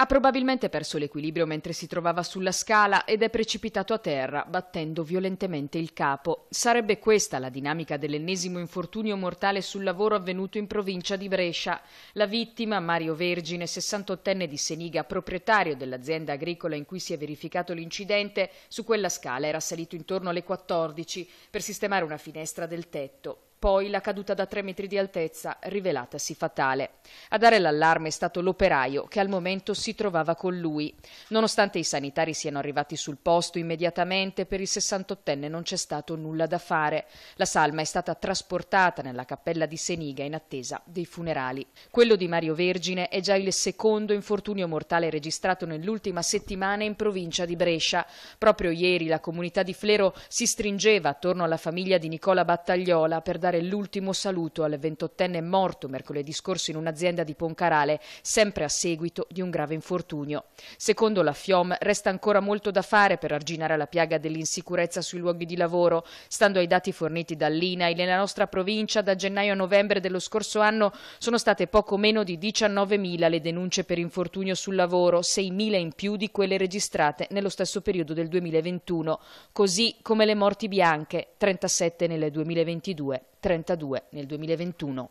Ha probabilmente perso l'equilibrio mentre si trovava sulla scala ed è precipitato a terra, battendo violentemente il capo. Sarebbe questa la dinamica dell'ennesimo infortunio mortale sul lavoro avvenuto in provincia di Brescia. La vittima, Mario Vergine, 68enne di Seniga, proprietario dell'azienda agricola in cui si è verificato l'incidente, su quella scala era salito intorno alle 14 per sistemare una finestra del tetto. Poi la caduta da 3 metri di altezza, rivelatasi fatale. A dare l'allarme è stato l'operaio che al momento si trovava con lui. Nonostante i sanitari siano arrivati sul posto immediatamente, per il 68enne non c'è stato nulla da fare. La salma è stata trasportata nella cappella di Seniga in attesa dei funerali. Quello di Mario Vergine è già il secondo infortunio mortale registrato nell'ultima settimana in provincia di Brescia. Proprio ieri la comunità di Flero si stringeva attorno alla famiglia di Nicola Battagliola per dare dare l'ultimo saluto al ventottenne morto mercoledì scorso in un'azienda di Poncarale, sempre a seguito di un grave infortunio. Secondo la FIOM resta ancora molto da fare per arginare la piaga dell'insicurezza sui luoghi di lavoro. Stando ai dati forniti dall'INAI, nella nostra provincia da gennaio a novembre dello scorso anno sono state poco meno di 19.000 le denunce per infortunio sul lavoro, 6.000 in più di quelle registrate nello stesso periodo del 2021, così come le morti bianche, 37 nel 2022. 32 nel 2021.